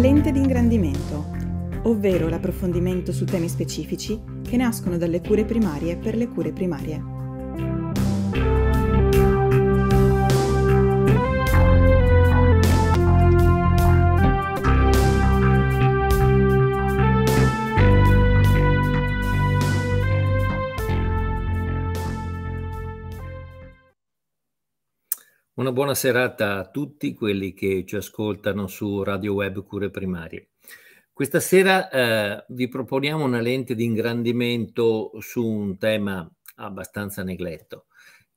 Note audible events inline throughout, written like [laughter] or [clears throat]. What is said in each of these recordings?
lente di ingrandimento, ovvero l'approfondimento su temi specifici che nascono dalle cure primarie per le cure primarie. Una buona serata a tutti quelli che ci ascoltano su Radio Web Cure Primarie. Questa sera eh, vi proponiamo una lente di ingrandimento su un tema abbastanza negletto,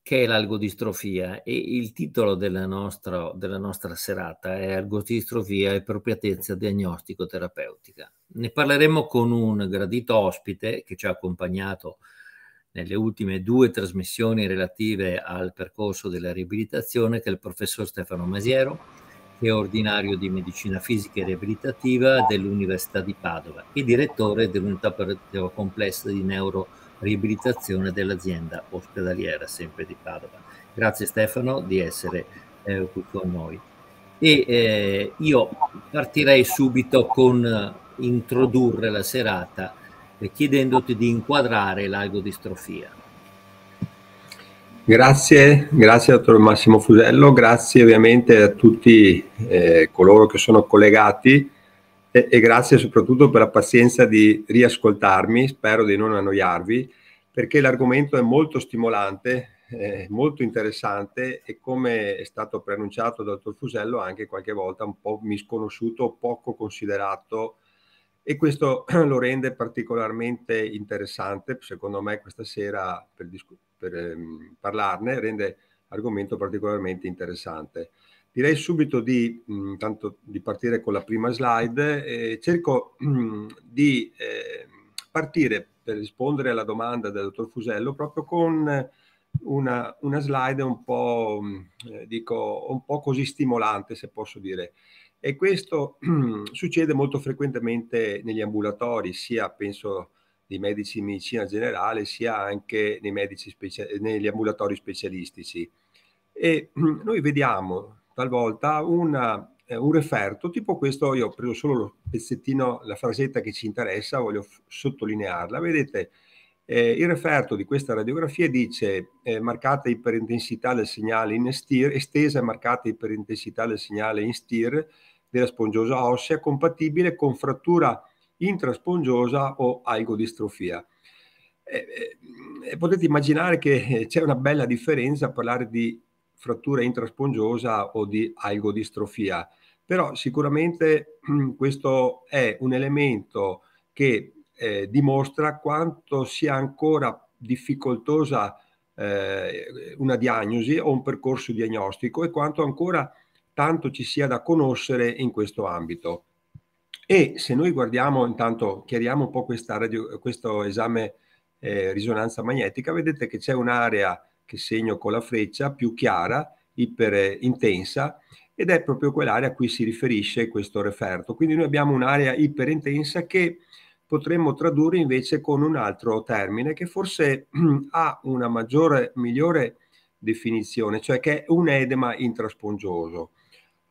che è l'algodistrofia e il titolo della nostra, della nostra serata è Algodistrofia e propriatezza diagnostico-terapeutica. Ne parleremo con un gradito ospite che ci ha accompagnato nelle ultime due trasmissioni relative al percorso della riabilitazione che è il professor Stefano Masiero, che è ordinario di medicina fisica e riabilitativa dell'Università di Padova e direttore dell'unità operativa complessa di neuroriabilitazione dell'azienda ospedaliera sempre di Padova. Grazie Stefano di essere eh, qui con noi. E eh, io partirei subito con eh, introdurre la serata chiedendoti di inquadrare l'algodistrofia. Grazie, grazie dottor Massimo Fusello, grazie ovviamente a tutti eh, coloro che sono collegati e, e grazie soprattutto per la pazienza di riascoltarmi, spero di non annoiarvi, perché l'argomento è molto stimolante, eh, molto interessante e come è stato preannunciato dal dottor Fusello anche qualche volta un po' misconosciuto, poco considerato e questo [clears throat] lo rende particolarmente interessante, secondo me questa sera per, per ehm, parlarne, rende argomento particolarmente interessante. Direi subito di, mh, mm, di partire con la prima slide, eh, cerco mh, mm, di eh, partire per rispondere alla domanda del dottor Fusello proprio con una, una slide un po', mh, mm, eh, dico, un po' così stimolante se posso dire. E questo [clears throat] succede molto frequentemente negli ambulatori, sia penso nei medici di medicina generale, sia anche specia- negli ambulatori specialistici. E [clears throat] noi vediamo talvolta una, eh, un referto, tipo questo, io ho preso solo il pezzettino, la frasetta che ci interessa, voglio f- sottolinearla. Vedete, eh, il referto di questa radiografia dice eh, marcata iperintensità del segnale in STIR, estesa e marcata iperintensità del segnale in STIR, della spongiosa ossea compatibile con frattura intraspongiosa o algodistrofia. Eh, eh, eh potete immaginare che eh, c'è una bella differenza a parlare di frattura intraspongiosa o di algodistrofia, però sicuramente mm, questo è un elemento che eh, dimostra quanto sia ancora difficoltosa eh, una diagnosi o un percorso diagnostico e quanto ancora tanto ci sia da conoscere in questo ambito. E se noi guardiamo, intanto chiariamo un po' radio, questo esame eh, risonanza magnetica, vedete che c'è un'area che segno con la freccia più chiara, iperintensa, eh, ed è proprio quell'area a cui si riferisce questo referto. Quindi noi abbiamo un'area iperintensa che potremmo tradurre invece con un altro termine che forse [clears throat] ha una maggiore, migliore definizione, cioè che è un edema intraspongioso.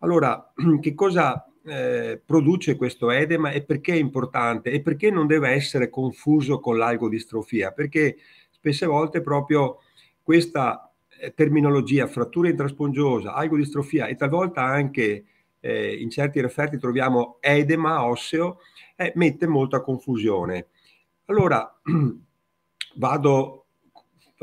Allora, [clears throat] che cosa eh, produce questo edema e perché è importante e perché non deve essere confuso con l'algodistrofia? Perché spesse volte proprio questa eh, terminologia, frattura intraspongiosa, algodistrofia e talvolta anche eh, in certi referti troviamo edema osseo, eh, mette molta confusione. Allora, [clears throat] vado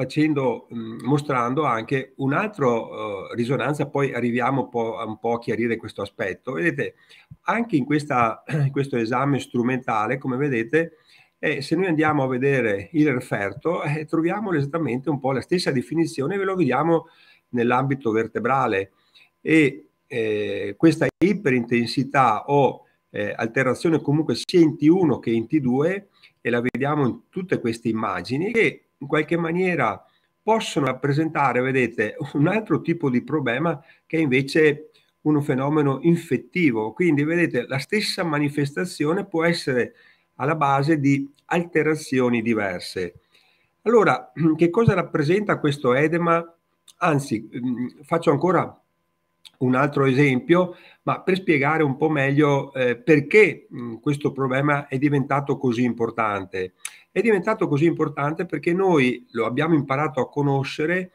facendo, mm, mostrando anche un'altra uh, eh, risonanza, poi arriviamo un po', un po', a chiarire questo aspetto. Vedete, anche in, questa, [clears throat] in questo esame strumentale, come vedete, eh, se noi andiamo a vedere il referto, eh, troviamo esattamente un po' la stessa definizione, ve lo vediamo nell'ambito vertebrale. E eh, questa iperintensità o eh, alterazione comunque sia in T1 che in T2, e la vediamo in tutte queste immagini, che in qualche maniera possono rappresentare, vedete, un altro tipo di problema che è invece un fenomeno infettivo. Quindi, vedete, la stessa manifestazione può essere alla base di alterazioni diverse. Allora, [clears throat] che cosa rappresenta questo edema? Anzi, mm, faccio ancora un altro esempio, ma per spiegare un po' meglio eh, perché mh, mm, questo problema è diventato così importante è diventato così importante perché noi lo abbiamo imparato a conoscere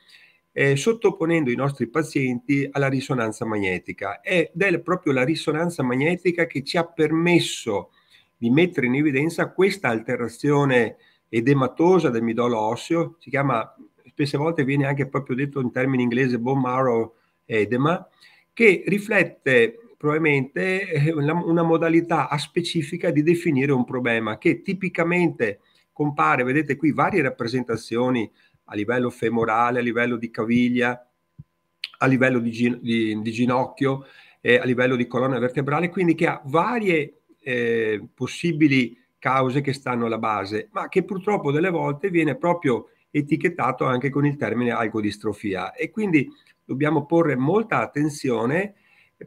eh, sottoponendo i nostri pazienti alla risonanza magnetica ed è proprio la risonanza magnetica che ci ha permesso di mettere in evidenza questa alterazione edematosa del midollo osseo, si chiama, spesse volte viene anche proprio detto in termini inglese bone marrow edema, che riflette probabilmente eh, una modalità aspecifica di definire un problema che tipicamente compare, vedete qui, varie rappresentazioni a livello femorale, a livello di caviglia, a livello di, gin- di, di ginocchio, eh, a livello di colonna vertebrale, quindi che ha varie eh, possibili cause che stanno alla base, ma che purtroppo delle volte viene proprio etichettato anche con il termine algodistrofia e quindi dobbiamo porre molta attenzione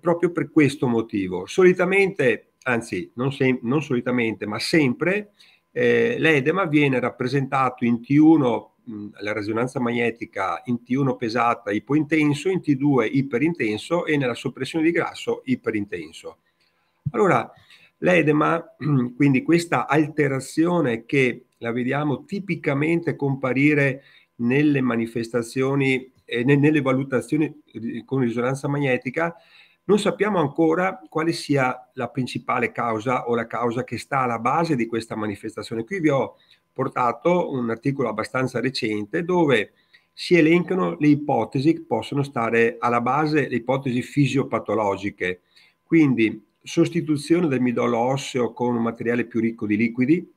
proprio per questo motivo. Solitamente, anzi non, se- non solitamente, ma sempre eh, l'edema viene rappresentato in T1, mh, la risonanza magnetica in T1 pesata ipointenso, in T2 iperintenso e nella soppressione di grasso iperintenso. Allora, l'edema, [clears throat] quindi questa alterazione che la vediamo tipicamente comparire nelle manifestazioni e eh, nelle valutazioni eh, con risonanza magnetica, non sappiamo ancora quale sia la principale causa o la causa che sta alla base di questa manifestazione. Qui vi ho portato un articolo abbastanza recente dove si elencano le ipotesi che possono stare alla base, le ipotesi fisiopatologiche. Quindi sostituzione del midollo osseo con un materiale più ricco di liquidi,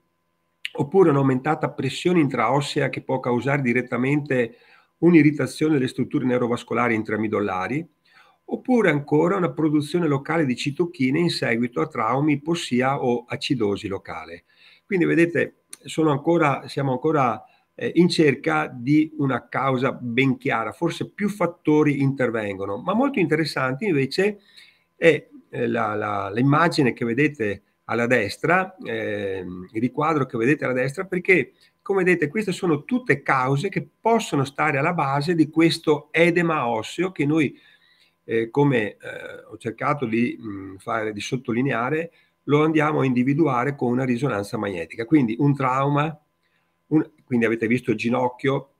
oppure un'aumentata pressione intraossea che può causare direttamente un'irritazione delle strutture neurovascolari intramidollari, oppure ancora una produzione locale di citochine in seguito a traumi, ipossia o acidosi locale. Quindi vedete, ancora, siamo ancora eh, in cerca di una causa ben chiara, forse più fattori intervengono, ma molto interessante invece è eh, l'immagine che vedete alla destra, eh, il riquadro che vedete alla destra, perché come vedete queste sono tutte cause che possono stare alla base di questo edema osseo che noi eh, come eh, ho cercato di, mh, mm, fare, di sottolineare, lo andiamo a individuare con una risonanza magnetica. Quindi un trauma, un, quindi avete visto il ginocchio,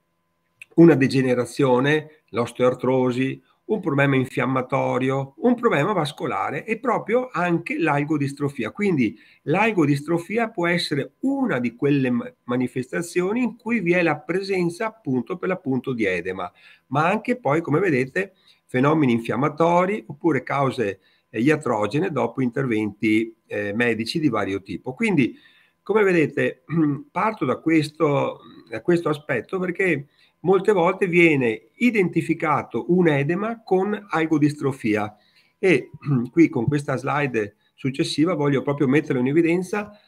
una degenerazione, l'osteoartrosi, un problema infiammatorio, un problema vascolare e proprio anche l'algodistrofia. Quindi l'algodistrofia può essere una di quelle manifestazioni in cui vi è la presenza appunto per l'appunto di edema, ma anche poi come vedete fenomeni infiammatori oppure cause eh, iatrogene dopo interventi eh, medici di vario tipo. Quindi, come vedete, [clears throat] parto da questo, da questo aspetto perché molte volte viene identificato un edema con algodistrofia e [clears throat] qui con questa slide successiva voglio proprio mettere in evidenza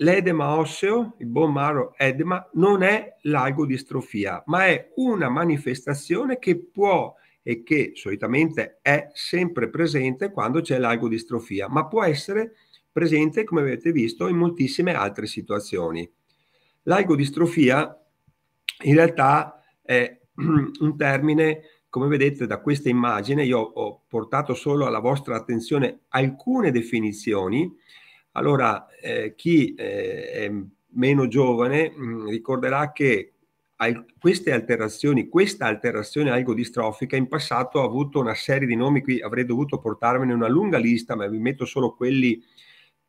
l'edema osseo, il bone marrow edema, non è l'algodistrofia, ma è una manifestazione che può e che solitamente è sempre presente quando c'è l'algodistrofia, ma può essere presente, come avete visto, in moltissime altre situazioni. L'algodistrofia in realtà è [clears throat] un termine, come vedete da questa immagine, io ho portato solo alla vostra attenzione alcune definizioni. Allora, eh, chi eh, è meno giovane mh, mm, ricorderà che al, queste alterazioni, questa alterazione algodistrofica in passato ha avuto una serie di nomi, qui avrei dovuto portarmene una lunga lista, ma vi metto solo quelli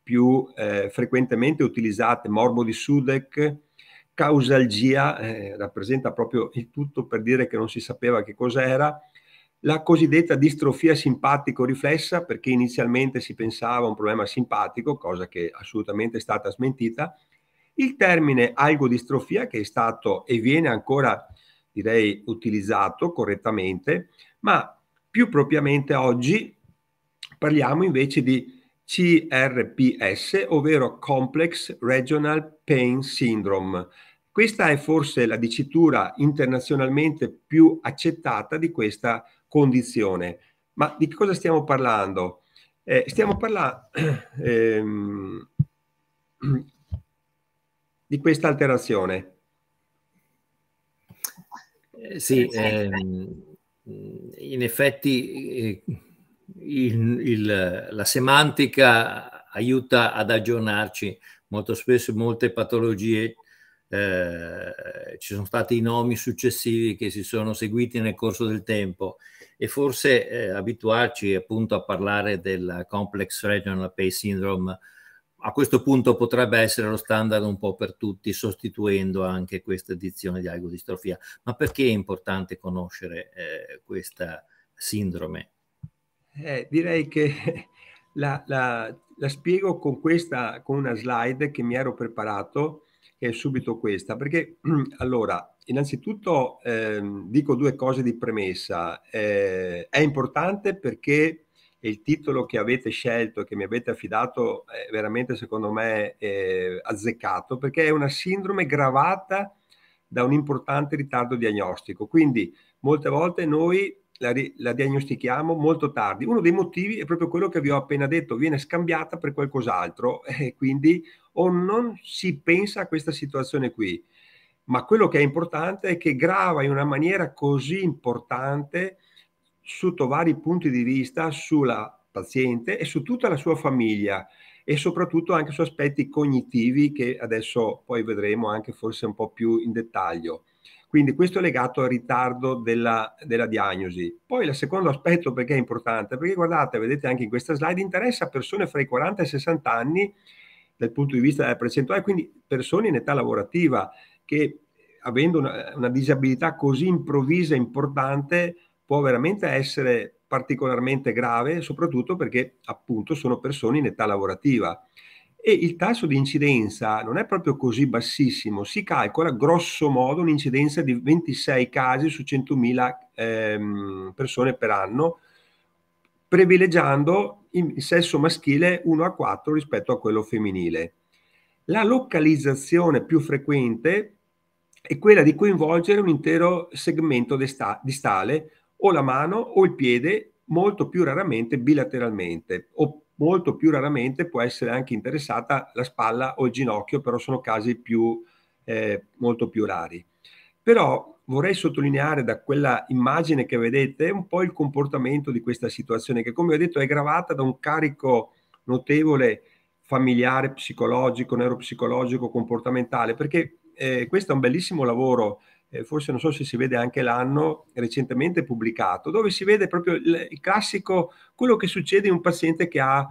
più eh, frequentemente utilizzati, morbo di Sudek, causalgia, eh, rappresenta proprio il tutto per dire che non si sapeva che cos'era, la cosiddetta distrofia simpatico-riflessa, perché inizialmente si pensava a un problema simpatico, cosa che assolutamente è stata smentita, il termine algodistrofia, che è stato e viene ancora, direi, utilizzato correttamente, ma più propriamente oggi parliamo invece di CRPS, ovvero Complex Regional Pain Syndrome. Questa è forse la dicitura internazionalmente più accettata di questa condizione. Ma di cosa stiamo parlando? Eh, stiamo parlando... [clears throat] Ehm, di questa alterazione? Eh, eh, sì, ehm, in effetti eh, il, il, la semantica aiuta ad aggiornarci. Molto spesso molte patologie eh, ci sono stati i nomi successivi che si sono seguiti nel corso del tempo e forse eh, abituarci appunto a parlare del complex regional pain syndrome a questo punto potrebbe essere lo standard un po' per tutti, sostituendo anche questa edizione di algodistrofia. Ma perché è importante conoscere eh, questa sindrome? Eh, direi che [laughs] la, la, la spiego con, questa, con, una slide che mi ero preparato, che è subito questa, perché [clears throat] allora, innanzitutto eh, dico due cose di premessa. Eh, è importante perché e il titolo che avete scelto, che mi avete affidato, è veramente secondo me azzeccato perché è una sindrome gravata da un importante ritardo diagnostico. Quindi molte volte noi la, la, diagnostichiamo molto tardi. Uno dei motivi è proprio quello che vi ho appena detto, viene scambiata per qualcos'altro [laughs] e quindi o non si pensa a questa situazione qui. Ma quello che è importante è che grava in una maniera così importante sotto vari punti di vista sulla paziente e su tutta la sua famiglia e soprattutto anche su aspetti cognitivi che adesso poi vedremo anche forse un po' più in dettaglio. Quindi questo è legato al ritardo della, della diagnosi. Poi il secondo aspetto perché è importante, perché guardate, vedete anche in questa slide, interessa persone fra i 40 e i 60 anni dal punto di vista della percentuale, quindi persone in età lavorativa che avendo una, una disabilità così improvvisa e importante può veramente essere particolarmente grave, soprattutto perché appunto sono persone in età lavorativa. E il tasso di incidenza non è proprio così bassissimo, si calcola grosso modo un'incidenza di 26 casi su 100.000 ehm, persone per anno, privilegiando il sesso maschile 1 a 4 rispetto a quello femminile. La localizzazione più frequente è quella di coinvolgere un intero segmento di stale, o la mano o il piede, molto più raramente bilateralmente o molto più raramente può essere anche interessata la spalla o il ginocchio, però sono casi più, eh, molto più rari. Però vorrei sottolineare da quella immagine che vedete un po' il comportamento di questa situazione che come ho detto è gravata da un carico notevole familiare, psicologico, neuropsicologico, comportamentale, perché eh, questo è un bellissimo lavoro eh, forse non so se si vede anche l'anno recentemente pubblicato, dove si vede proprio il, il classico, quello che succede in un paziente che ha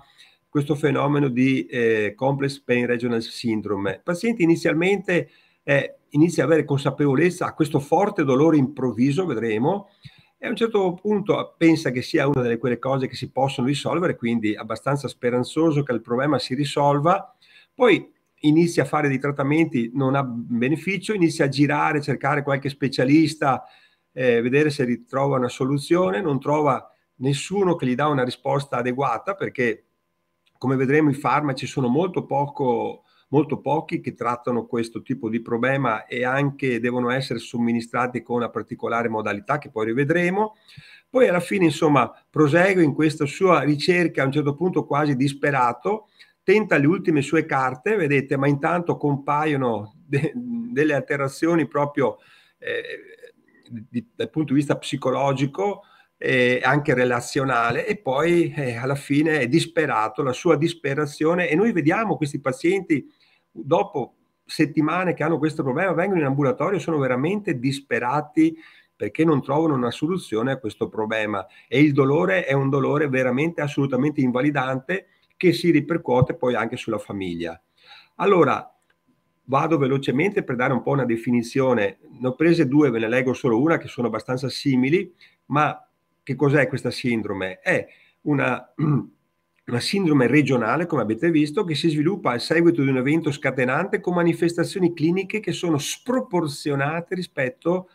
questo fenomeno di eh, complex pain regional syndrome. Il paziente inizialmente eh, inizia ad avere consapevolezza a questo forte dolore improvviso, vedremo, e a un certo punto pensa che sia una delle quelle cose che si possono risolvere, quindi abbastanza speranzoso che il problema si risolva. Poi inizia a fare dei trattamenti non ha beneficio, inizia a girare, cercare qualche specialista, eh, vedere se ritrova una soluzione, non trova nessuno che gli dà una risposta adeguata perché come vedremo i farmaci sono molto, poco, molto pochi che trattano questo tipo di problema e anche devono essere somministrati con una particolare modalità che poi rivedremo. Poi alla fine, insomma, prosegue in questa sua ricerca a un certo punto quasi disperato tenta le ultime sue carte, vedete, ma intanto compaiono de- delle alterazioni proprio eh, di, dal punto di vista psicologico eh, anche relazionale e poi eh, alla fine è disperato, la sua disperazione e noi vediamo questi pazienti dopo settimane che hanno questo problema vengono in ambulatorio sono veramente disperati perché non trovano una soluzione a questo problema e il dolore è un dolore veramente assolutamente invalidante che si ripercuote poi anche sulla famiglia. Allora, vado velocemente per dare un po' una definizione. Ne ho prese due, ve ne leggo solo una, che sono abbastanza simili, ma che cos'è questa sindrome? È una, [clears throat] una sindrome regionale, come avete visto, che si sviluppa a seguito di un evento scatenante con manifestazioni cliniche che sono sproporzionate rispetto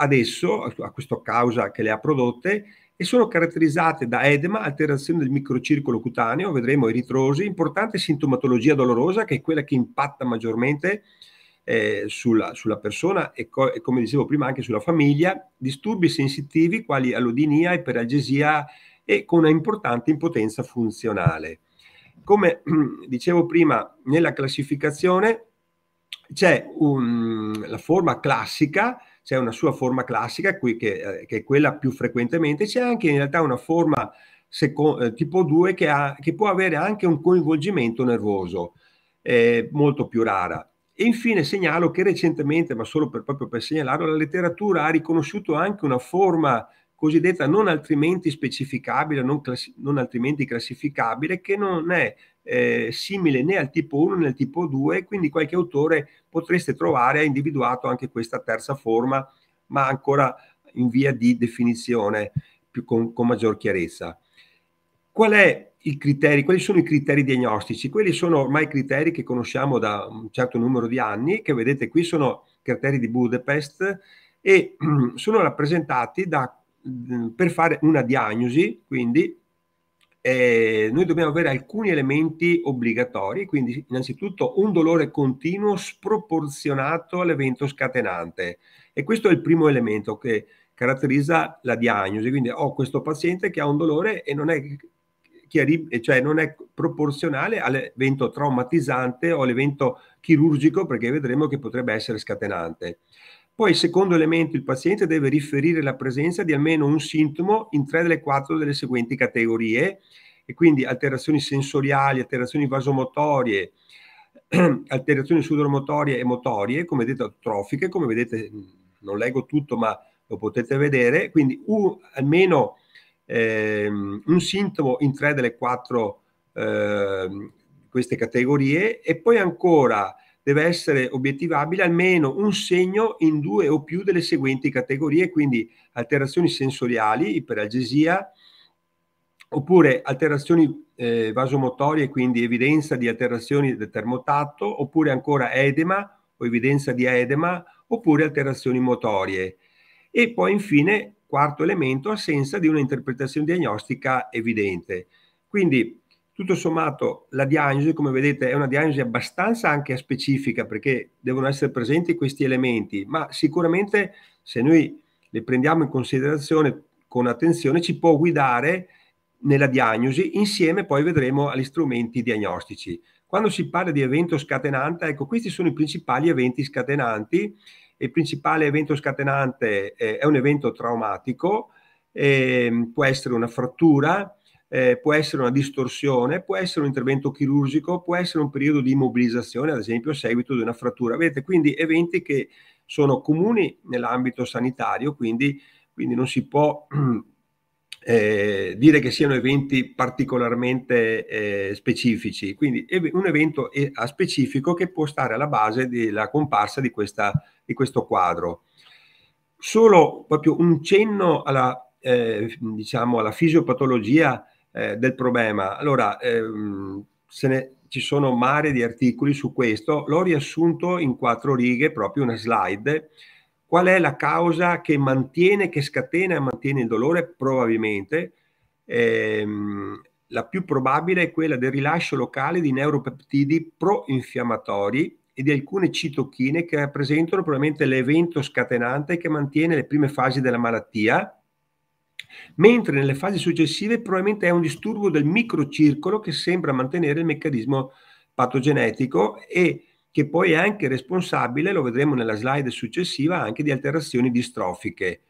ad esso, a questa causa che le ha prodotte, e sono caratterizzate da edema, alterazione del microcircolo cutaneo, vedremo eritrosi, importante sintomatologia dolorosa che è quella che impatta maggiormente eh, sulla, sulla, persona e, co- e, come dicevo prima anche sulla famiglia, disturbi sensitivi quali allodinia, iperalgesia e con una importante impotenza funzionale. Come [clears throat] dicevo prima, nella classificazione c'è un, la forma classica c'è una sua forma classica qui che, eh, che, è quella più frequentemente, c'è anche in realtà una forma seco- eh, tipo 2 che, ha, che, può avere anche un coinvolgimento nervoso, eh, molto più rara. E infine segnalo che recentemente, ma solo per, proprio per segnalarlo, la letteratura ha riconosciuto anche una forma cosiddetta non altrimenti specificabile, non, classi- non altrimenti classificabile, che non è eh, simile né al tipo 1 né al tipo 2, quindi qualche autore potreste trovare ha individuato anche questa terza forma, ma ancora in via di definizione più, con, con maggior chiarezza. Qual è il criterio, quali sono i criteri diagnostici? Quelli sono ormai criteri che conosciamo da un certo numero di anni, che vedete qui sono criteri di Budapest e [clears throat] sono rappresentati da Mm, per fare una diagnosi, quindi eh, noi dobbiamo avere alcuni elementi obbligatori, quindi innanzitutto un dolore continuo sproporzionato all'evento scatenante e questo è il primo elemento che caratterizza la diagnosi, quindi ho questo paziente che ha un dolore e non è, chiarib- cioè non è proporzionale all'evento traumatizzante o all'evento chirurgico perché vedremo che potrebbe essere scatenante. Poi, secondo elemento, il paziente deve riferire la presenza di almeno un sintomo in tre delle quattro delle seguenti categorie, e quindi alterazioni sensoriali, alterazioni vasomotorie, [clears throat] alterazioni sudoromotorie e motorie, come detto, atrofiche, come vedete, non leggo tutto, ma lo potete vedere, quindi un, almeno ehm, un sintomo in tre delle quattro eh, queste categorie, e poi ancora deve essere obiettivabile almeno un segno in due o più delle seguenti categorie, quindi alterazioni sensoriali, iperalgesia, oppure alterazioni eh, vasomotorie, quindi evidenza di alterazioni del termotatto, oppure ancora edema o evidenza di edema, oppure alterazioni motorie. E poi infine, quarto elemento, assenza di un'interpretazione diagnostica evidente. Quindi tutto sommato la diagnosi, come vedete, è una diagnosi abbastanza anche specifica perché devono essere presenti questi elementi, ma sicuramente se noi le prendiamo in considerazione con attenzione ci può guidare nella diagnosi, insieme poi vedremo agli strumenti diagnostici. Quando si parla di evento scatenante, ecco, questi sono i principali eventi scatenanti. Il principale evento scatenante è un evento traumatico, ehm, può essere una frattura, eh, può essere una distorsione, può essere un intervento chirurgico, può essere un periodo di immobilizzazione, ad esempio a seguito di una frattura. Vedete, quindi eventi che sono comuni nell'ambito sanitario, quindi, quindi non si può [clears throat] eh, dire che siano eventi particolarmente eh, specifici, quindi un evento eh, a specifico che può stare alla base della comparsa di, questa, di questo quadro. Solo proprio un cenno alla, eh, diciamo, alla fisiopatologia eh, del problema. Allora, ehm, ne, ci sono mare di articoli su questo, l'ho riassunto in quattro righe, proprio una slide. Qual è la causa che mantiene, che scatena e mantiene il dolore? Probabilmente ehm, la più probabile è quella del rilascio locale di neuropeptidi pro-infiammatori e di alcune citochine che rappresentano probabilmente l'evento scatenante che mantiene le prime fasi della malattia mentre nelle fasi successive probabilmente è un disturbo del microcircolo che sembra mantenere il meccanismo patogenetico e che poi è anche responsabile, lo vedremo nella slide successiva, anche di alterazioni distrofiche.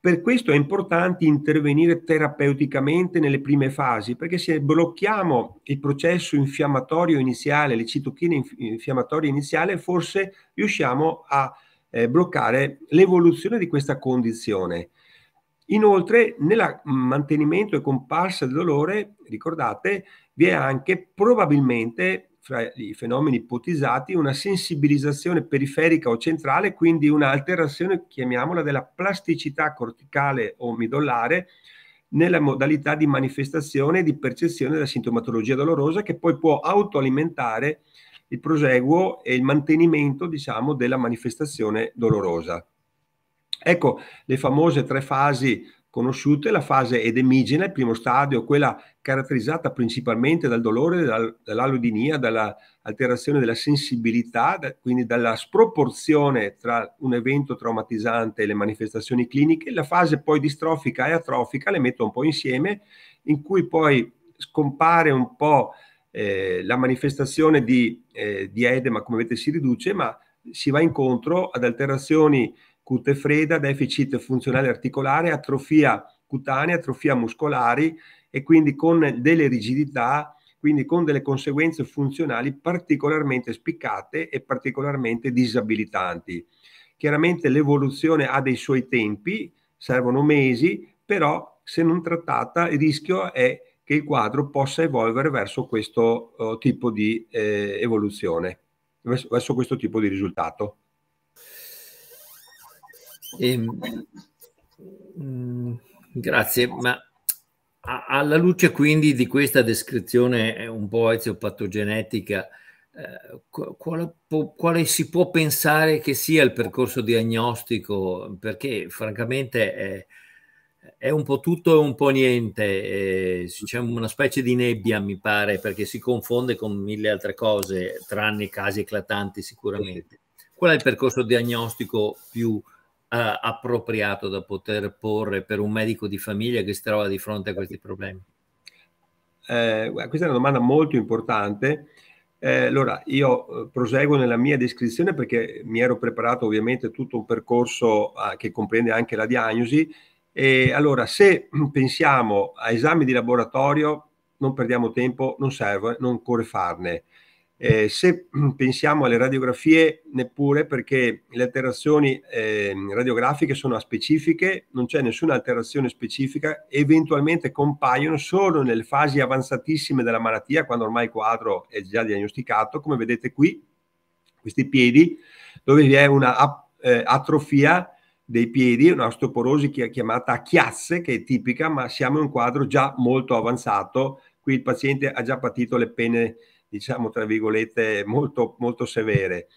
Per questo è importante intervenire terapeuticamente nelle prime fasi, perché se blocchiamo il processo infiammatorio iniziale, le citochine infiammatorie iniziali, forse riusciamo a eh, bloccare l'evoluzione di questa condizione. Inoltre, nel mantenimento e comparsa del dolore, ricordate, vi è anche probabilmente fra i fenomeni ipotizzati una sensibilizzazione periferica o centrale, quindi un'alterazione, chiamiamola, della plasticità corticale o midollare nella modalità di manifestazione e di percezione della sintomatologia dolorosa che poi può autoalimentare il proseguo e il mantenimento, diciamo, della manifestazione dolorosa. Ecco le famose tre fasi conosciute, la fase edemigena, il primo stadio, quella caratterizzata principalmente dal dolore, dall'aludinia, dall'alodinia, dall'alterazione della sensibilità, quindi dalla sproporzione tra un evento traumatizzante e le manifestazioni cliniche, la fase poi distrofica e atrofica, le metto un po' insieme, in cui poi scompare un po' eh, la manifestazione di, eh, di edema, come vedete si riduce, ma si va incontro ad alterazioni cute fredda, deficit funzionale articolare, atrofia cutanea, atrofia muscolari e quindi con delle rigidità, quindi con delle conseguenze funzionali particolarmente spiccate e particolarmente disabilitanti. Chiaramente l'evoluzione ha dei suoi tempi, servono mesi, però se non trattata il rischio è che il quadro possa evolvere verso questo uh, tipo di eh, evoluzione, verso questo tipo di risultato. Eh, grazie, ma a, alla luce quindi di questa descrizione eh, un po' eziopatogenetica, eh, quale, quale si può pensare che sia il percorso diagnostico? Perché francamente è, è un po' tutto e un po' niente, eh, c'è una specie di nebbia mi pare, perché si confonde con mille altre cose, tranne casi eclatanti sicuramente. Qual è il percorso diagnostico più eh, appropriato da poter porre per un medico di famiglia che si trova di fronte a questi problemi? Eh, questa è una domanda molto importante. Eh, allora, io eh, proseguo nella mia descrizione perché mi ero preparato ovviamente tutto un percorso eh, che comprende anche la diagnosi. E allora, se [clears throat] pensiamo a esami di laboratorio, non perdiamo tempo, non serve, non occorre farne. Eh, se [clears throat] pensiamo alle radiografie, neppure perché le alterazioni eh, radiografiche sono specifiche, non c'è nessuna alterazione specifica, eventualmente compaiono solo nelle fasi avanzatissime della malattia, quando ormai il quadro è già diagnosticato, come vedete qui, questi piedi, dove vi è una eh, atrofia dei piedi, una osteoporosi chiamata a chiazze, che è tipica, ma siamo in un quadro già molto avanzato, qui il paziente ha già patito le pene diciamo tra virgolette, molto, molto severe.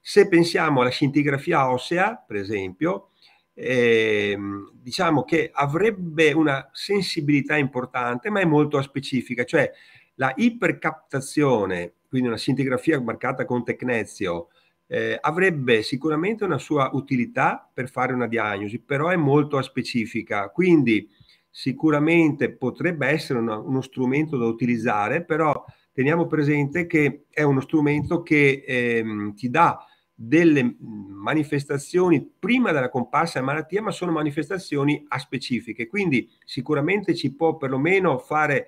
Se pensiamo alla scintigrafia ossea, per esempio, eh, diciamo che avrebbe una sensibilità importante, ma è molto specifica, cioè la ipercaptazione, quindi una scintigrafia marcata con tecnezio, eh, avrebbe sicuramente una sua utilità per fare una diagnosi, però è molto aspecifica, quindi sicuramente potrebbe essere una, uno strumento da utilizzare, però teniamo presente che è uno strumento che ehm, ti dà delle manifestazioni prima della comparsa della malattia, ma sono manifestazioni a specifiche. Quindi sicuramente ci può perlomeno fare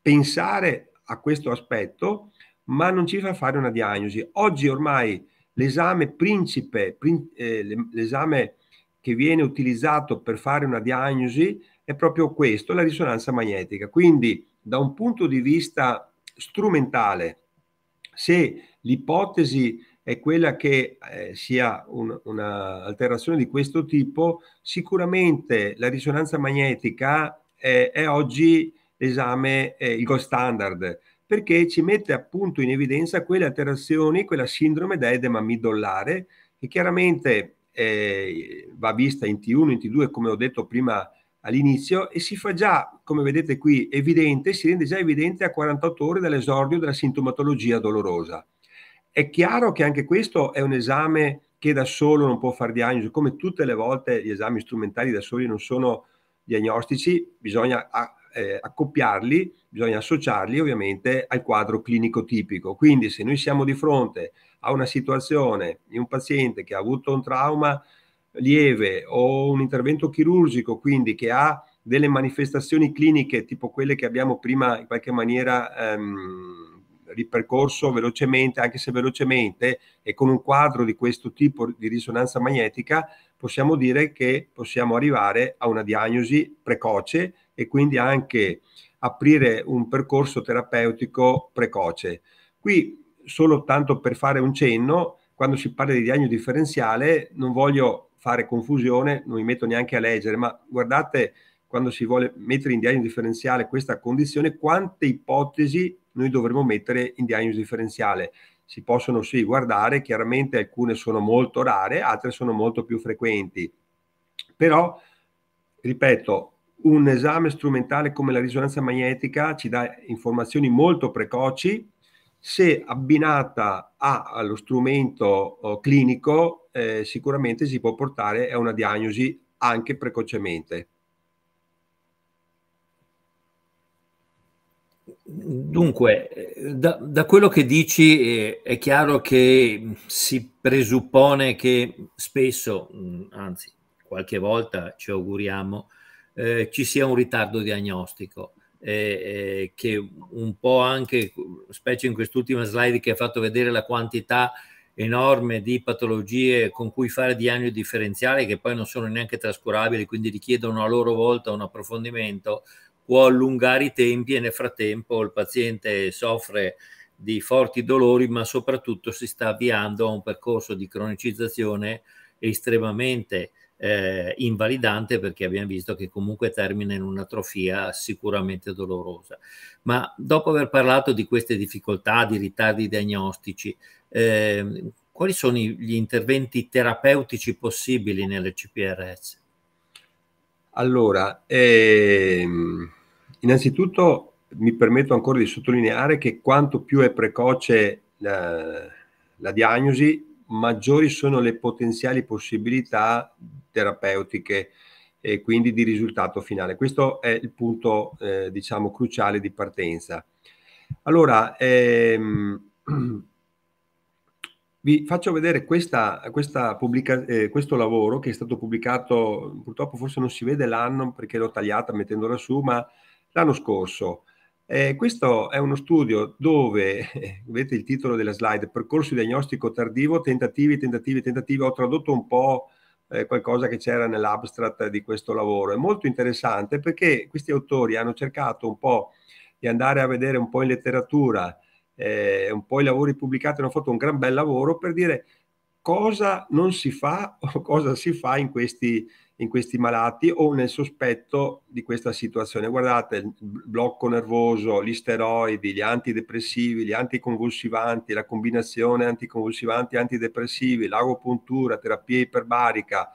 pensare a questo aspetto, ma non ci fa fare una diagnosi. Oggi ormai l'esame principe, prin, eh, l'esame che viene utilizzato per fare una diagnosi è proprio questo, la risonanza magnetica. Quindi da un punto di vista strumentale. Se l'ipotesi è quella che eh, sia un'alterazione di questo tipo, sicuramente la risonanza magnetica eh, è oggi l'esame, eh, il gold standard, perché ci mette appunto in evidenza quelle alterazioni, quella sindrome da edema midollare, che chiaramente eh, va vista in T1, in T2, come ho detto prima, all'inizio e si fa già, come vedete qui, evidente, si rende già evidente a 48 ore dall'esordio della sintomatologia dolorosa. È chiaro che anche questo è un esame che da solo non può far diagnosi, come tutte le volte gli esami strumentali da soli non sono diagnostici, bisogna eh, accoppiarli, bisogna associarli ovviamente al quadro clinico tipico. Quindi se noi siamo di fronte a una situazione di un paziente che ha avuto un trauma lieve o un intervento chirurgico, quindi che ha delle manifestazioni cliniche tipo quelle che abbiamo prima in qualche maniera ehm, ripercorso velocemente, anche se velocemente, e con un quadro di questo tipo di risonanza magnetica, possiamo dire che possiamo arrivare a una diagnosi precoce e quindi anche aprire un percorso terapeutico precoce. Qui, solo tanto per fare un cenno, quando si parla di diagnosi differenziale, non voglio fare confusione, non mi metto neanche a leggere, ma guardate quando si vuole mettere in diagnosi differenziale questa condizione, quante ipotesi noi dovremmo mettere in diagnosi differenziale. Si possono sì guardare, chiaramente alcune sono molto rare, altre sono molto più frequenti. Però, ripeto, un esame strumentale come la risonanza magnetica ci dà informazioni molto precoci se abbinata a, allo strumento oh, clinico eh, sicuramente si può portare a una diagnosi anche precocemente. Dunque, da, da, quello che dici eh, è chiaro che si presuppone che spesso, mm, anzi qualche volta ci auguriamo, eh, ci sia un ritardo diagnostico eh, che un po' anche, specie in quest'ultima slide che ha fatto vedere la quantità enorme di patologie con cui fare diagnosi differenziali che poi non sono neanche trascurabili, quindi richiedono a loro volta un approfondimento, può allungare i tempi e nel frattempo il paziente soffre di forti dolori, ma soprattutto si sta avviando a un percorso di cronicizzazione estremamente eh, invalidante perché abbiamo visto che comunque termina in un'atrofia sicuramente dolorosa. Ma dopo aver parlato di queste difficoltà, di ritardi diagnostici, eh, quali sono gli interventi terapeutici possibili nelle CPRS? Allora, ehm, innanzitutto mi permetto ancora di sottolineare che quanto più è precoce la, eh, la diagnosi, maggiori sono le potenziali possibilità terapeutiche e quindi di risultato finale. Questo è il punto, eh, diciamo, cruciale di partenza. Allora, ehm, [clears throat] vi faccio vedere questa, questa pubblica, eh, questo lavoro che è stato pubblicato, purtroppo forse non si vede l'anno perché l'ho tagliata mettendola su, ma l'anno scorso. Eh, questo è uno studio dove, eh, [laughs] vedete il titolo della slide, percorso diagnostico tardivo, tentativi, tentativi, tentativi, ho tradotto un po' Eh, qualcosa che c'era nell'abstract di questo lavoro. È molto interessante perché questi autori hanno cercato un po' di andare a vedere un po' in letteratura, eh, un po' i lavori pubblicati, hanno fatto un gran bel lavoro per dire cosa non si fa [laughs] o cosa si fa in questi in questi malati o nel sospetto di questa situazione. Guardate, il blocco nervoso, gli steroidi, gli antidepressivi, gli anticonvulsivanti, la combinazione anticonvulsivanti-antidepressivi, e l'agopuntura, terapia iperbarica,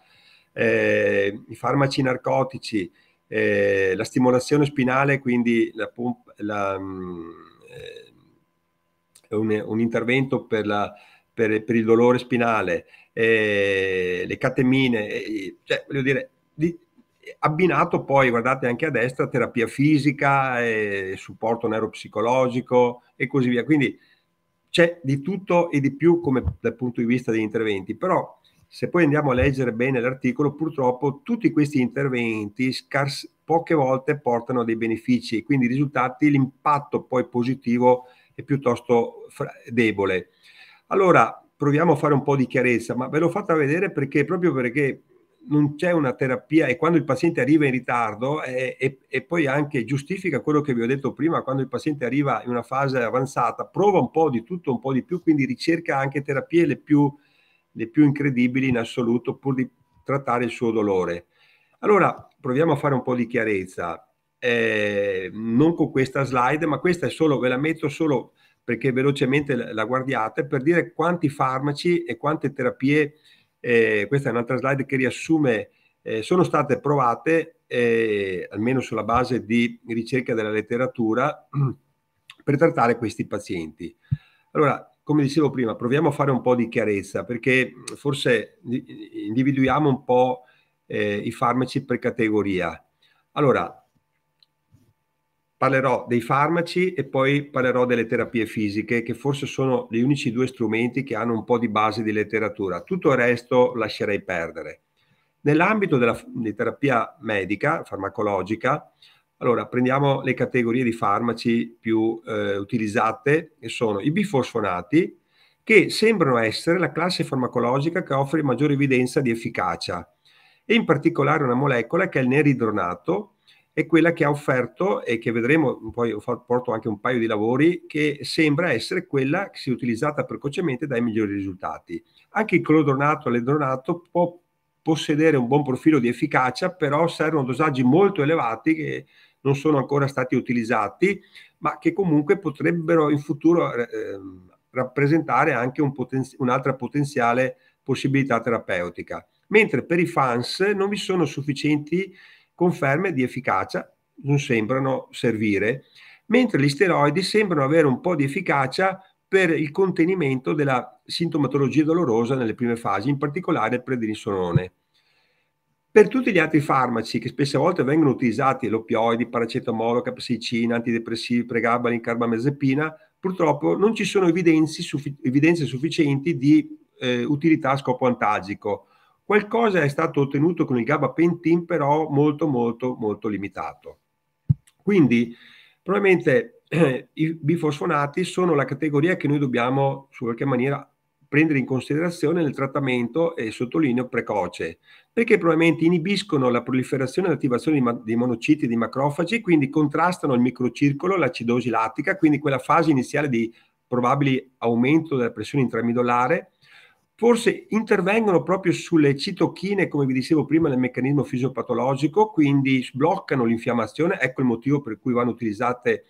eh, i farmaci narcotici, eh, la stimolazione spinale, quindi la la, mm, eh, un, un, intervento per, la, per, per il dolore spinale, eh, le catemine, cioè, voglio dire, di, abbinato poi, guardate anche a destra, terapia fisica, eh, supporto neuropsicologico e così via. Quindi c'è di tutto e di più come, dal punto di vista degli interventi, però se poi andiamo a leggere bene l'articolo, purtroppo tutti questi interventi scars- poche volte portano dei benefici, quindi i risultati, l'impatto poi positivo è piuttosto fra- debole. Allora, proviamo a fare un po' di chiarezza, ma ve l'ho fatta vedere perché proprio perché non c'è una terapia e quando il paziente arriva in ritardo e, eh, e, e, poi anche giustifica quello che vi ho detto prima, quando il paziente arriva in una fase avanzata, prova un po' di tutto, un po' di più, quindi ricerca anche terapie le più, le più incredibili in assoluto pur di trattare il suo dolore. Allora proviamo a fare un po' di chiarezza, eh, non con questa slide, ma questa è solo, ve la metto solo perché velocemente la guardiate, per dire quanti farmaci e quante terapie, eh, questa è un'altra slide che riassume, eh, sono state provate, eh, almeno sulla base di ricerca della letteratura, [clears throat] per trattare questi pazienti. Allora, come dicevo prima, proviamo a fare un po' di chiarezza, perché forse individuiamo un po' eh, i farmaci per categoria. Allora, parlerò dei farmaci e poi parlerò delle terapie fisiche, che forse sono gli unici due strumenti che hanno un po' di base di letteratura. Tutto il resto lascerei perdere. Nell'ambito della di terapia medica, farmacologica, allora prendiamo le categorie di farmaci più eh, utilizzate, che sono i bifosfonati, che sembrano essere la classe farmacologica che offre maggiore evidenza di efficacia, e in particolare una molecola che è il neridronato, è quella che ha offerto e che vedremo, poi porto anche un paio di lavori, che sembra essere quella che si è utilizzata precocemente dai migliori risultati. Anche il clodronato e l'edronato può possedere un buon profilo di efficacia, però servono dosaggi molto elevati che non sono ancora stati utilizzati, ma che comunque potrebbero in futuro eh, ehm, rappresentare anche un potenzi- un'altra potenziale possibilità terapeutica. Mentre per i fans non vi sono sufficienti conferme di efficacia non sembrano servire, mentre gli steroidi sembrano avere un po' di efficacia per il contenimento della sintomatologia dolorosa nelle prime fasi, in particolare il prednisonone. Per tutti gli altri farmaci che spesse volte vengono utilizzati, l'opioidi, paracetamolo, capsicina, antidepressivi, pregabalin, carbamazepina, purtroppo non ci sono evidenze, sufficienti di eh, utilità a scopo antalgico. Qualcosa è stato ottenuto con il GABA Pentin, però molto, molto, molto limitato. Quindi, probabilmente eh, [clears throat] i bifosfonati sono la categoria che noi dobbiamo, su qualche maniera, prendere in considerazione nel trattamento, e sottolineo, precoce, perché probabilmente inibiscono la proliferazione e l'attivazione di, ma- di monociti e di macrofagi, quindi contrastano il microcircolo, l'acidosi lattica, quindi quella fase iniziale di probabile aumento della pressione intramedullare, forse intervengono proprio sulle citochine, come vi dicevo prima, nel meccanismo fisiopatologico, quindi sbloccano l'infiammazione, ecco il motivo per cui vanno utilizzate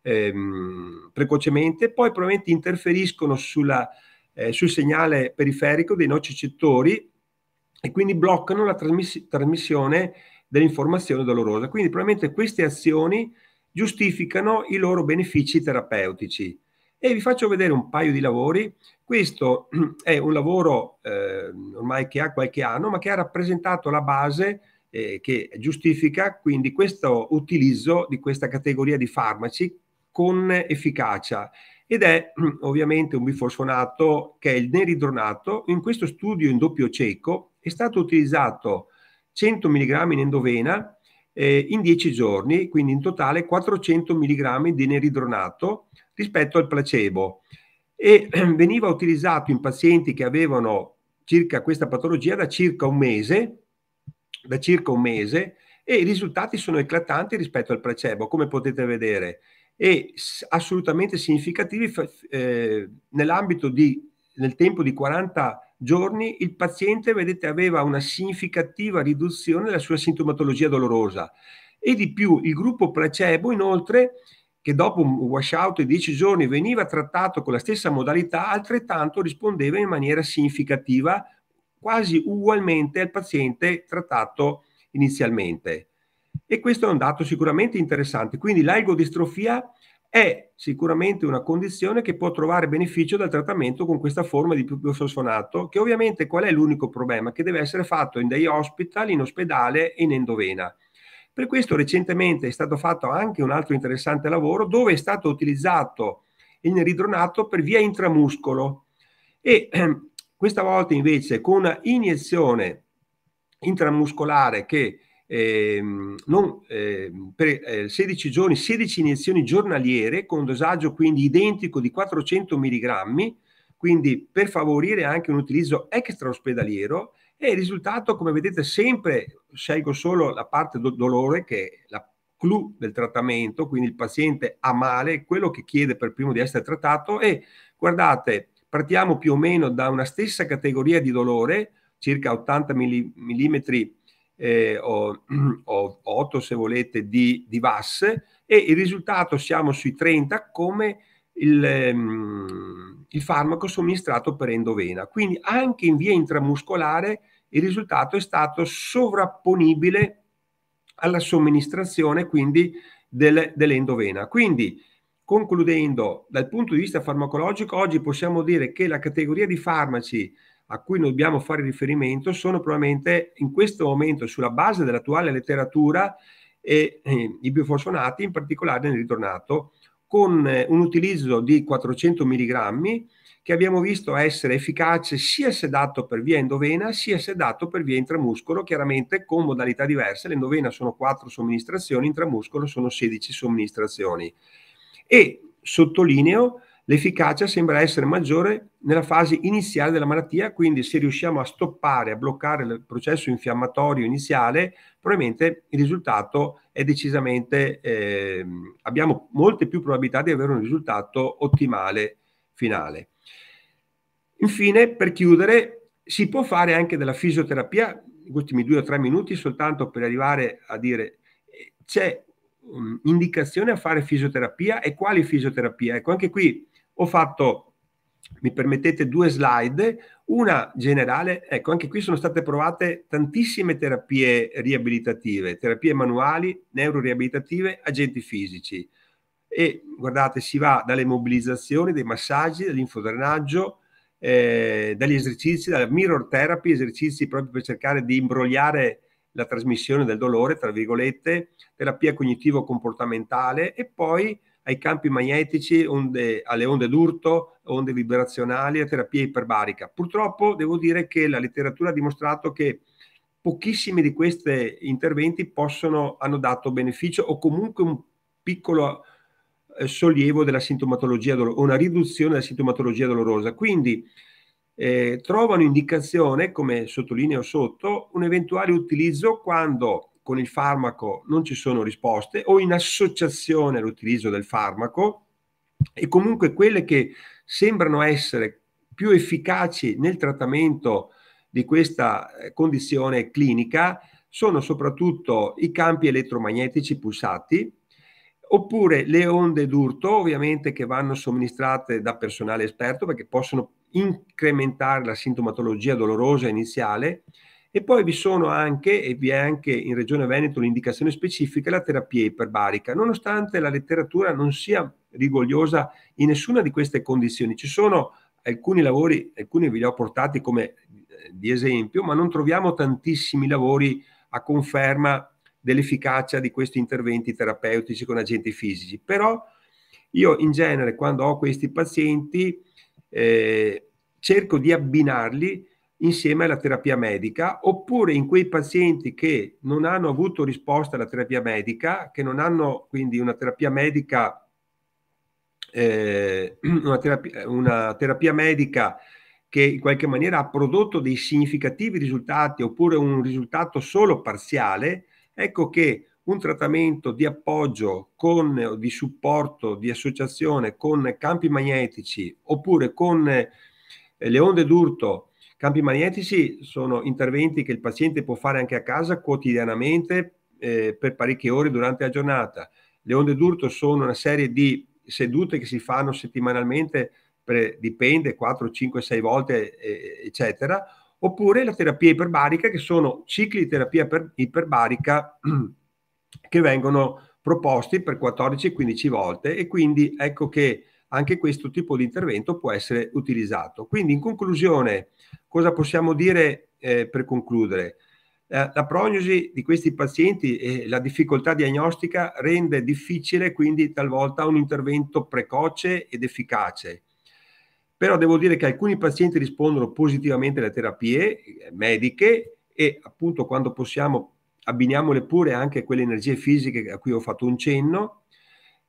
ehm, precocemente, poi probabilmente interferiscono sulla, eh, sul segnale periferico dei nocicettori e quindi bloccano la trasmiss- trasmissione dell'informazione dolorosa. Quindi probabilmente queste azioni giustificano i loro benefici terapeutici. E vi faccio vedere un paio di lavori. Questo [clears throat] è un lavoro eh, ormai che ha qualche anno, ma che ha rappresentato la base eh, che giustifica quindi questo utilizzo di questa categoria di farmaci con efficacia ed è [clears throat] ovviamente un bifosfonato che è il neridronato. In questo studio in doppio cieco è stato utilizzato 100 mg in endovena eh, in 10 giorni, quindi in totale 400 mg di neridronato rispetto al placebo e [clears throat] veniva utilizzato in pazienti che avevano circa questa patologia da circa un mese, da circa un mese e i risultati sono eclatanti rispetto al placebo, come potete vedere, e assolutamente significativi eh, nell'ambito di, nel tempo di 40 giorni, il paziente, vedete, aveva una significativa riduzione della sua sintomatologia dolorosa. E di più, il gruppo placebo, inoltre, che dopo un washout di 10 giorni veniva trattato con la stessa modalità, altrettanto rispondeva in maniera significativa, quasi ugualmente al paziente trattato inizialmente. E questo è un dato sicuramente interessante. Quindi l'algodistrofia è sicuramente una condizione che può trovare beneficio dal trattamento con questa forma di pipofosfonato, che ovviamente qual è l'unico problema? Che deve essere fatto in dei hospital, in ospedale e in endovena. Per questo recentemente è stato fatto anche un altro interessante lavoro dove è stato utilizzato il neridronato per via intramuscolo e ehm, questa volta invece con una iniezione intramuscolare che ehm, non, ehm, per 16 eh, giorni, 16 iniezioni giornaliere con dosaggio quindi identico di 400 mg, quindi per favorire anche un utilizzo extra ospedaliero, e il risultato, come vedete, sempre scelgo solo la parte del dolore, che è la clou del trattamento, quindi il paziente ha male, quello che chiede per primo di essere trattato e guardate, partiamo più o meno da una stessa categoria di dolore, circa 80 mm eh, o, [clears throat] o, 8 se volete di, di VAS e il risultato siamo sui 30 come il, um, il farmaco somministrato per endovena. Quindi anche in via intramuscolare il risultato è stato sovrapponibile alla somministrazione quindi del, dell'endovena. Quindi concludendo, dal punto di vista farmacologico oggi possiamo dire che la categoria di farmaci a cui dobbiamo fare riferimento sono probabilmente in questo momento sulla base dell'attuale letteratura e eh, i biofosfonati in particolare nel ritornato con eh, un utilizzo di 400 mg che abbiamo visto essere efficace sia se dato per via endovena sia se dato per via intramuscolo, chiaramente con modalità diverse. L'endovena sono 4 somministrazioni, intramuscolo sono 16 somministrazioni. E sottolineo L'efficacia sembra essere maggiore nella fase iniziale della malattia, quindi se riusciamo a stoppare, a bloccare il processo infiammatorio iniziale, probabilmente il risultato è decisamente, eh, abbiamo molte più probabilità di avere un risultato ottimale finale. Infine, per chiudere, si può fare anche della fisioterapia, in ultimi due o tre minuti soltanto per arrivare a dire eh, c'è indicazione a fare fisioterapia e quali fisioterapia. Ecco, anche qui ho fatto, mi permettete, due slide, una generale, ecco, anche qui sono state provate tantissime terapie riabilitative, terapie manuali, neuroriabilitative, agenti fisici. E guardate, si va dalle mobilizzazioni, dai massaggi, dall'infodranaggio, eh, dagli esercizi, dalla mirror therapy, esercizi proprio per cercare di imbrogliare la trasmissione del dolore, tra virgolette, terapia cognitivo-comportamentale e poi ai campi magnetici, onde, alle onde d'urto, onde vibrazionali, a terapia iperbarica. Purtroppo devo dire che la letteratura ha dimostrato che pochissimi di questi interventi possono, hanno dato beneficio o comunque un piccolo eh, sollievo della sintomatologia o una riduzione della sintomatologia dolorosa. Quindi eh, trovano indicazione, come sottolineo sotto, un eventuale utilizzo quando con il farmaco non ci sono risposte o in associazione all'utilizzo del farmaco e comunque quelle che sembrano essere più efficaci nel trattamento di questa eh, condizione clinica sono soprattutto i campi elettromagnetici pulsati oppure le onde d'urto ovviamente che vanno somministrate da personale esperto perché possono incrementare la sintomatologia dolorosa iniziale e poi vi sono anche, e vi è anche in Regione Veneto l'indicazione specifica, la terapia iperbarica, nonostante la letteratura non sia rigogliosa in nessuna di queste condizioni. Ci sono alcuni lavori, alcuni ve li ho portati come eh, di esempio, ma non troviamo tantissimi lavori a conferma dell'efficacia di questi interventi terapeutici con agenti fisici. Però io in genere quando ho questi pazienti eh, cerco di abbinarli insieme alla terapia medica, oppure in quei pazienti che non hanno avuto risposta alla terapia medica, che non hanno quindi una terapia medica, eh, [clears throat] una, terapia, una terapia medica che in qualche maniera ha prodotto dei significativi risultati oppure un risultato solo parziale, ecco che un trattamento di appoggio con, di supporto, di associazione con campi magnetici oppure con eh, le onde d'urto Campi magnetici sono interventi che il paziente può fare anche a casa quotidianamente eh, per parecchie ore durante la giornata. Le onde d'urto sono una serie di sedute che si fanno settimanalmente, per, dipende, 4, 5, 6 volte, eh, eccetera, oppure la terapia iperbarica, che sono cicli di terapia per, iperbarica [clears throat] che vengono proposti per 14-15 volte e quindi ecco che anche questo tipo di intervento può essere utilizzato. Quindi in conclusione, cosa possiamo dire eh, per concludere? Eh, la prognosi di questi pazienti e la difficoltà diagnostica rende difficile quindi talvolta un intervento precoce ed efficace. Però devo dire che alcuni pazienti rispondono positivamente alle terapie eh, mediche e appunto quando possiamo abbiniamole pure anche a quelle energie fisiche a cui ho fatto un cenno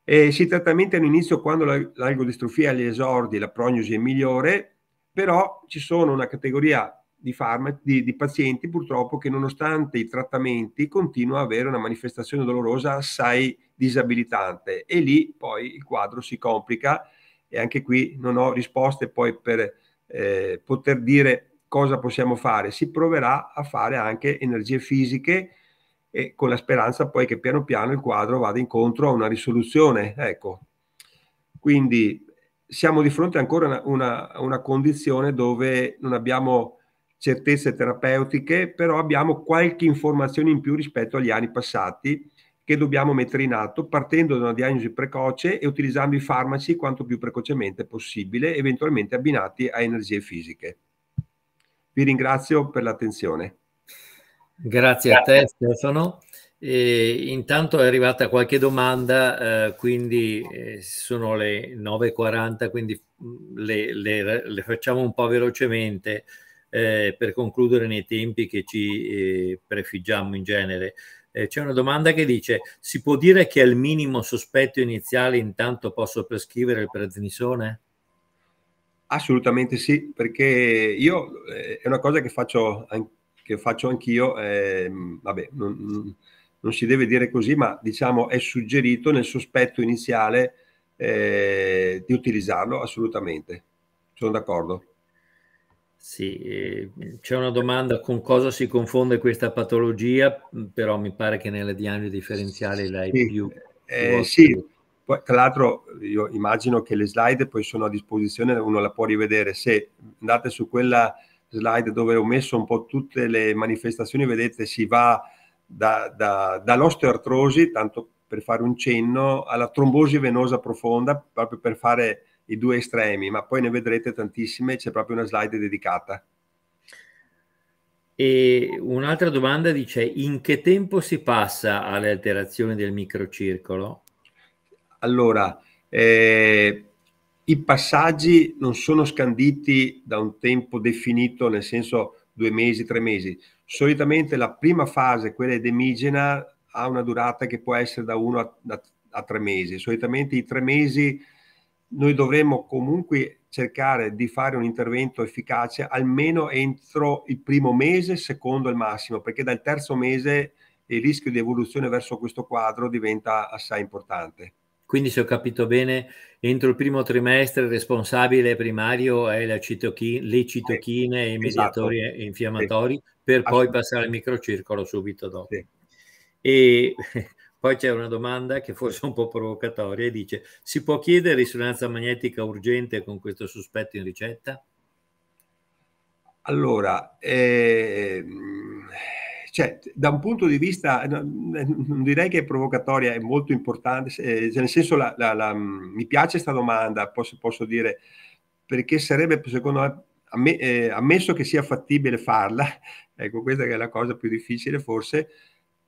e eh, se i trattamenti all'inizio, quando l'algodistrofia agli esordi, la prognosi è migliore, però ci sono una categoria di, farmaci, di, di pazienti purtroppo che nonostante i trattamenti continua ad avere una manifestazione dolorosa assai disabilitante e lì poi il quadro si complica e anche qui non ho risposte poi per eh, poter dire cosa possiamo fare. Si proverà a fare anche energie fisiche, e con la speranza poi che piano piano il quadro vada incontro a una risoluzione. Ecco, quindi siamo di fronte ancora a una, una, una, condizione dove non abbiamo certezze terapeutiche, però abbiamo qualche informazione in più rispetto agli anni passati che dobbiamo mettere in atto partendo da una diagnosi precoce e utilizzando i farmaci quanto più precocemente possibile, eventualmente abbinati a energie fisiche. Vi ringrazio per l'attenzione. Grazie, Grazie. a te Stefano. E intanto è arrivata qualche domanda, eh, quindi eh, sono le 9.40, quindi mm, le, le, le, facciamo un po' velocemente eh, per concludere nei tempi che ci eh, prefiggiamo in genere. Eh, c'è una domanda che dice, si può dire che al minimo sospetto iniziale intanto posso prescrivere il prednisone? Assolutamente sì, perché io è una cosa che faccio che faccio anch'io, eh, vabbè, non, non, si deve dire così, ma diciamo è suggerito nel sospetto iniziale eh, di utilizzarlo assolutamente. Sono d'accordo. Sì, eh, c'è una domanda con cosa si confonde questa patologia, però mi pare che nella diagnosi differenziale l'hai sì, eh, più. Eh, sì, poi, tra l'altro io immagino che le slide poi sono a disposizione, uno la può rivedere. Se andate su quella slide dove ho messo un po' tutte le manifestazioni, vedete si va da, da, dall'osteoartrosi, tanto per fare un cenno, alla trombosi venosa profonda, proprio per fare i due estremi, ma poi ne vedrete tantissime, c'è proprio una slide dedicata. E un'altra domanda dice in che tempo si passa alle alterazioni del microcircolo? Allora, eh, i passaggi non sono scanditi da un tempo definito, nel senso due mesi, tre mesi. Solitamente la prima fase, quella edemigena, ha una durata che può essere da uno a, a, a tre mesi. Solitamente i tre mesi noi dovremmo comunque cercare di fare un intervento efficace almeno entro il primo mese, secondo il massimo, perché dal terzo mese il rischio di evoluzione verso questo quadro diventa assai importante. Quindi se ho capito bene, entro il primo trimestre il responsabile primario è le citochine e i esatto. mediatori esatto. infiammatori sì. per poi passare al microcircolo subito dopo. Sì. E [laughs] poi c'è una domanda che forse è un po' provocatoria dice si può chiedere risonanza magnetica urgente con questo sospetto in ricetta? Allora, eh... Cioè, da un punto di vista, eh, eh, non direi che è provocatoria, è molto importante, eh, cioè, nel senso la, la, la, mm, mi piace questa domanda, posso, posso, dire, perché sarebbe secondo me, amm- eh, ammesso che sia fattibile farla, [laughs] ecco questa che è la cosa più difficile forse,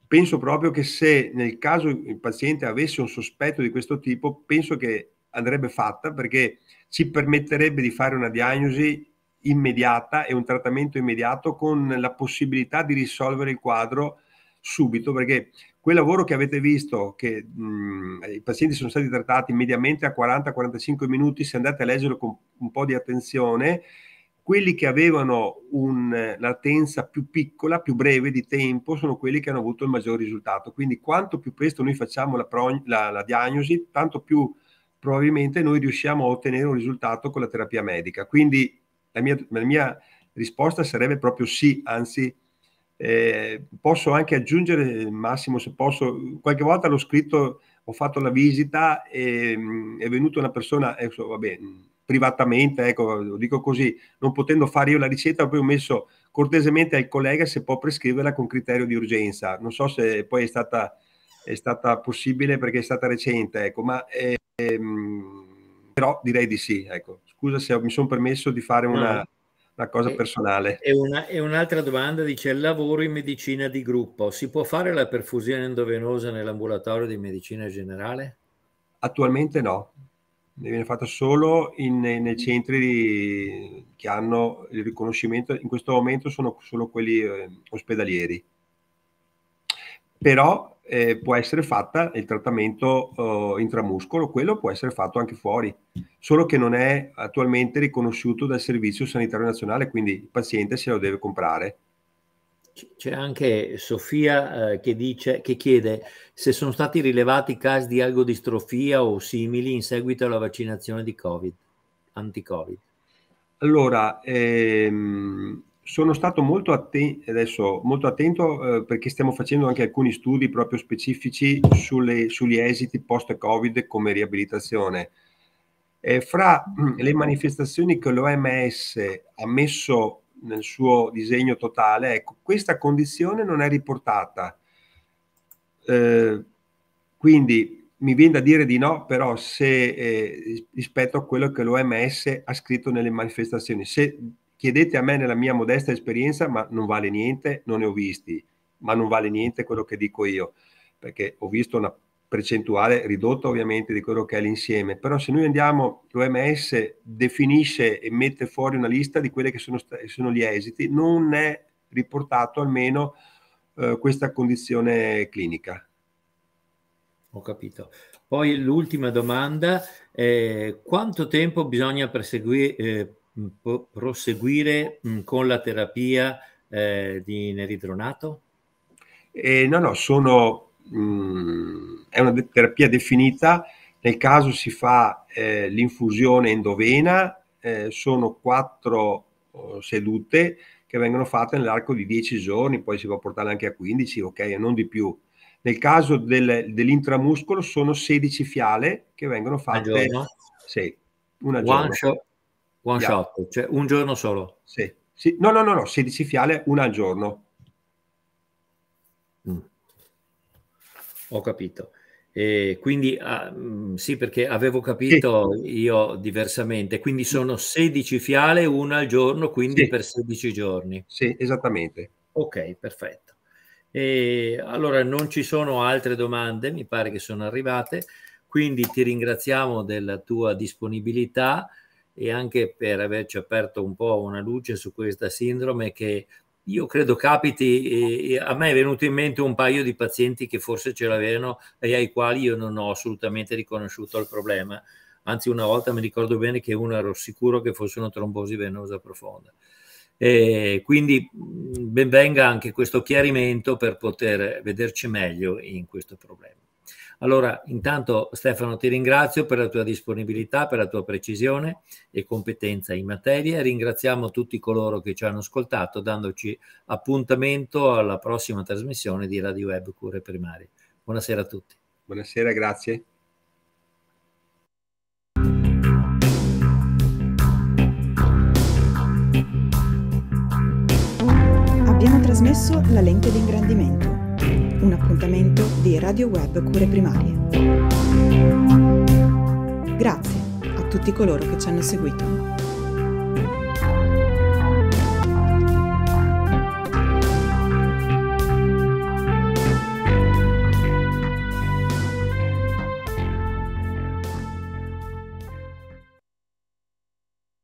penso proprio che se nel caso il paziente avesse un sospetto di questo tipo, penso che andrebbe fatta perché ci permetterebbe di fare una diagnosi immediata e un trattamento immediato con la possibilità di risolvere il quadro subito perché quel lavoro che avete visto che mh, i pazienti sono stati trattati mediamente a 40-45 minuti se andate a leggerlo con un po' di attenzione quelli che avevano una latenza più piccola, più breve di tempo, sono quelli che hanno avuto il maggior risultato. Quindi quanto più presto noi facciamo la, pro, la, la diagnosi, tanto più probabilmente noi riusciamo a ottenere un risultato con la terapia medica. Quindi la mia, la mia risposta sarebbe proprio sì, anzi eh, posso anche aggiungere, Massimo, se posso, qualche volta l'ho scritto, ho fatto la visita e mh, mm, è venuta una persona, eh, vabbè, privatamente, ecco, lo dico così, non potendo fare io la ricetta, poi ho messo cortesemente al collega se può prescriverla con criterio di urgenza. Non so se poi è stata, è stata possibile perché è stata recente, ecco, ma eh, però direi di sì, ecco scusa se mi sono permesso di fare una, no. una cosa e, personale. E, una, e, un'altra domanda dice, lavoro in medicina di gruppo, si può fare la perfusione endovenosa nell'ambulatorio di medicina generale? Attualmente no, ne viene fatta solo in, nei centri di, che hanno il riconoscimento, in questo momento sono solo quelli eh, ospedalieri. Però eh, può essere fatta il trattamento eh, intramuscolo, quello può essere fatto anche fuori, solo che non è attualmente riconosciuto dal Servizio Sanitario Nazionale, quindi il paziente se lo deve comprare. C'è anche Sofia eh, che, dice, che chiede se sono stati rilevati casi di algodistrofia o simili in seguito alla vaccinazione di Covid, anti-Covid. Allora, ehm, sono stato molto, atten- adesso, molto attento eh, perché stiamo facendo anche alcuni studi proprio specifici sulle, sugli esiti post-Covid come riabilitazione. Eh, fra mm, le manifestazioni che l'OMS ha messo nel suo disegno totale, ecco, questa condizione non è riportata. Eh, quindi mi viene da dire di no, però se eh, rispetto a quello che l'OMS ha scritto nelle manifestazioni, se chiedete a me nella mia modesta esperienza, ma non vale niente, non ne ho visti, ma non vale niente quello che dico io, perché ho visto una percentuale ridotta ovviamente di quello che è l'insieme, però se noi andiamo, l'OMS definisce e mette fuori una lista di quelli che sono, sono gli esiti, non è riportato almeno eh, questa condizione clinica. Ho capito. Poi l'ultima domanda, eh, quanto tempo bisogna perseguire, eh, Mm, proseguire mm, con la terapia eh, di neridronato? Eh, no, no, sono, mh, mm, è una terapia definita. Nel caso si fa eh, l'infusione endovena, eh, sono quattro oh, sedute che vengono fatte nell'arco di 10 giorni, poi si può portare anche a 15, ok, e non di più. Nel caso del, dell'intramuscolo sono 16 fiale che vengono fatte... Una giorno? Sì, una one giorno. Shot, One yeah. shot, cioè un giorno solo. Sì. sì. No, no, no, no, 16 fiale, una al giorno. Mm. Ho capito. E quindi ah, mm, sì, perché avevo capito sì. io diversamente, quindi sono 16 fiale, una al giorno, quindi sì. per 16 giorni. Sì, esattamente. Ok, perfetto. E allora non ci sono altre domande, mi pare che sono arrivate, quindi ti ringraziamo della tua disponibilità e anche per averci aperto un po' una luce su questa sindrome che io credo capiti, a me è venuto in mente un paio di pazienti che forse ce l'avevano e ai quali io non ho assolutamente riconosciuto il problema. Anzi, una volta mi ricordo bene che uno ero sicuro che fosse una trombosi venosa profonda. E quindi mm, benvenga anche questo chiarimento per poter vederci meglio in questo problema. Allora, intanto Stefano ti ringrazio per la tua disponibilità, per la tua precisione e competenza in materia. Ringraziamo tutti coloro che ci hanno ascoltato dandoci appuntamento alla prossima trasmissione di Radio Web Cure Primarie. Buonasera a tutti. Buonasera, grazie. Abbiamo trasmesso la lente di ingrandimento un appuntamento di Radio Web Cure Primarie. Grazie a tutti coloro che ci hanno seguito.